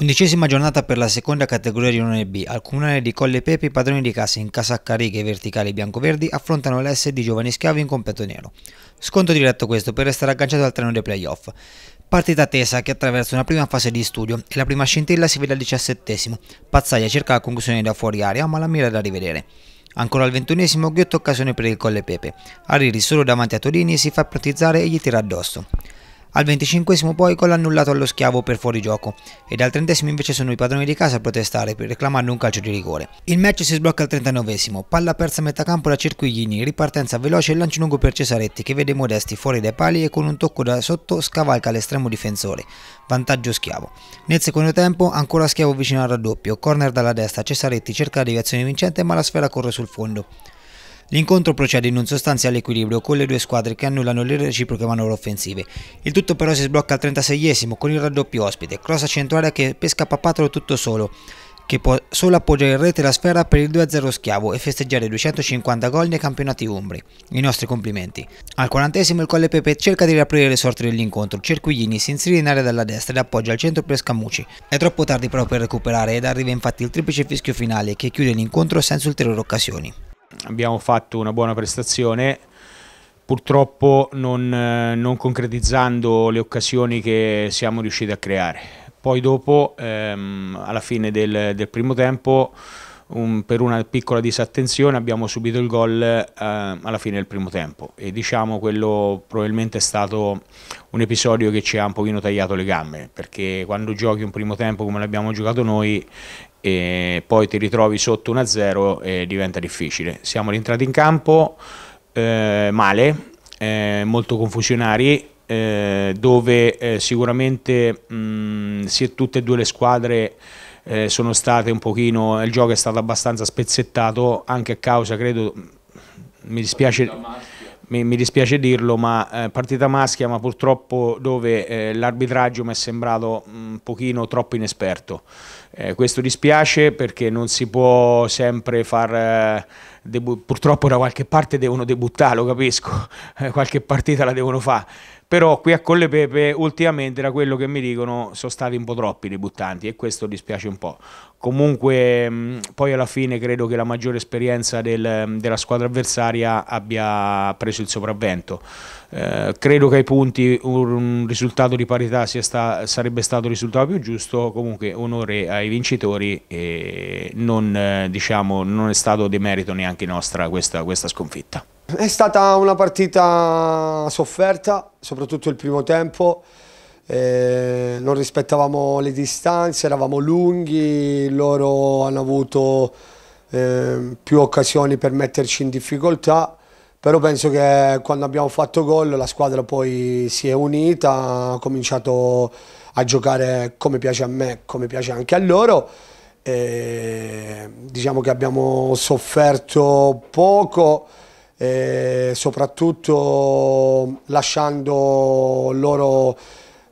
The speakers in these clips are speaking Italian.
Undicesima giornata per la seconda categoria di 1 B. Al comunale di Colle Pepe i padroni di casa in casacca righe e verticali bianco-verdi affrontano l'S di giovani schiavi in completo nero. Sconto diretto questo per restare agganciato al treno dei playoff. Partita tesa che attraversa una prima fase di studio e la prima scintilla si vede al diciassettesimo. Pazzaia cerca la conclusione da fuori aria ma la mira da rivedere. Ancora al ventunesimo ghiotta occasione per il Colle Pepe. Arriri solo davanti a Torini si fa pratizzare e gli tira addosso. Al 25 poi con l'annullato allo schiavo per fuorigioco e dal 30 invece sono i padroni di casa a protestare per reclamare un calcio di rigore. Il match si sblocca al trentanovesimo, palla persa a metà campo da Cerquiglini, ripartenza veloce e lancio lungo per Cesaretti che vede Modesti fuori dai pali e con un tocco da sotto scavalca l'estremo difensore, vantaggio schiavo. Nel secondo tempo ancora schiavo vicino al raddoppio, corner dalla destra, Cesaretti cerca la deviazione vincente ma la sfera corre sul fondo. L'incontro procede in un sostanziale equilibrio con le due squadre che annullano le reciproche manovre offensive. Il tutto però si sblocca al 36esimo con il raddoppio ospite, cross centrale che pesca Pappatolo tutto solo che può solo appoggiare in rete la sfera per il 2-0 schiavo e festeggiare 250 gol nei campionati umbri. I nostri complimenti. Al 40esimo il Colle Pepe cerca di riaprire le sorti dell'incontro. Cerquiglini si inserisce in area dalla destra ed appoggia al centro per Scamucci. È troppo tardi però per recuperare ed arriva infatti il triplice fischio finale che chiude l'incontro senza ulteriori occasioni abbiamo fatto una buona prestazione, purtroppo non, eh, non concretizzando le occasioni che siamo riusciti a creare. Poi dopo, ehm, alla fine del, del primo tempo, un, per una piccola disattenzione abbiamo subito il gol eh, alla fine del primo tempo e diciamo quello probabilmente è stato un episodio che ci ha un pochino tagliato le gambe perché quando giochi un primo tempo come l'abbiamo giocato noi e poi ti ritrovi sotto 1-0 e diventa difficile. Siamo rientrati in campo eh, male, eh, molto confusionari eh, dove eh, sicuramente mh, mm, si è tutte e due le squadre eh, sono state un pochino, il gioco è stato abbastanza spezzettato anche a causa, credo, mi dispiace, mi, mi dispiace dirlo, ma eh, partita maschia, ma purtroppo dove eh, l'arbitraggio mi è sembrato un mm, pochino troppo inesperto. Eh, questo dispiace perché non si può sempre far... Eh, purtroppo da qualche parte devono debuttare, lo capisco, qualche partita la devono fare però qui a Colle Pepe ultimamente da quello che mi dicono sono stati un po' troppi i debuttanti e questo dispiace un po'. Comunque mm, poi alla fine credo che la maggiore esperienza del, mm, della squadra avversaria abbia preso il sopravvento. Eh, credo che ai punti un risultato di parità sta, sarebbe stato il risultato più giusto, comunque onore ai vincitori e non, eh, diciamo, non è stato demerito neanche nostra questa, questa sconfitta. È stata una partita sofferta, soprattutto il primo tempo, eh, non rispettavamo le distanze, eravamo lunghi, loro hanno avuto eh, più occasioni per metterci in difficoltà, però penso che quando abbiamo fatto gol la squadra poi si è unita, ha cominciato a giocare come piace a me, come piace anche a loro. E, diciamo che abbiamo sofferto poco eh, soprattutto lasciando loro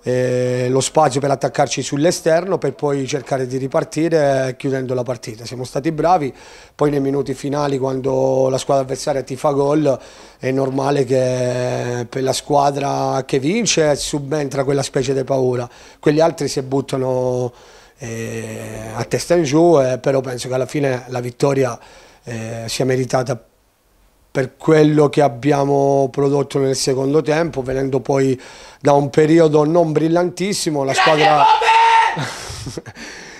eh, lo spazio per attaccarci sull'esterno per poi cercare di ripartire chiudendo la partita. Siamo stati bravi, poi nei minuti finali quando la squadra avversaria ti fa gol è normale che per la squadra che vince subentra quella specie di paura, quegli altri si buttano eh, a testa in giù, eh, però penso che alla fine la vittoria eh, sia meritata per quello che abbiamo prodotto nel secondo tempo, venendo poi da un periodo non brillantissimo, la squadra,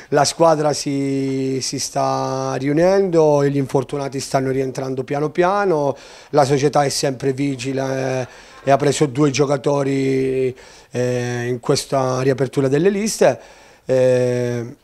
la squadra si, si, sta riunendo, gli infortunati stanno rientrando piano piano, la società è sempre vigile eh, e ha preso due giocatori eh, in questa riapertura delle liste. Eh,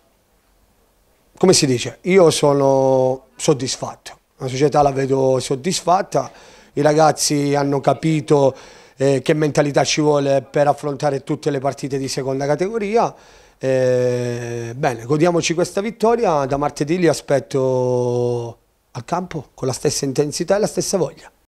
come si dice? Io sono soddisfatto la società la vedo soddisfatta, i ragazzi hanno capito eh, che mentalità ci vuole per affrontare tutte le partite di seconda categoria. Eh, bene, godiamoci questa vittoria, da martedì li aspetto al campo con la stessa intensità e la stessa voglia.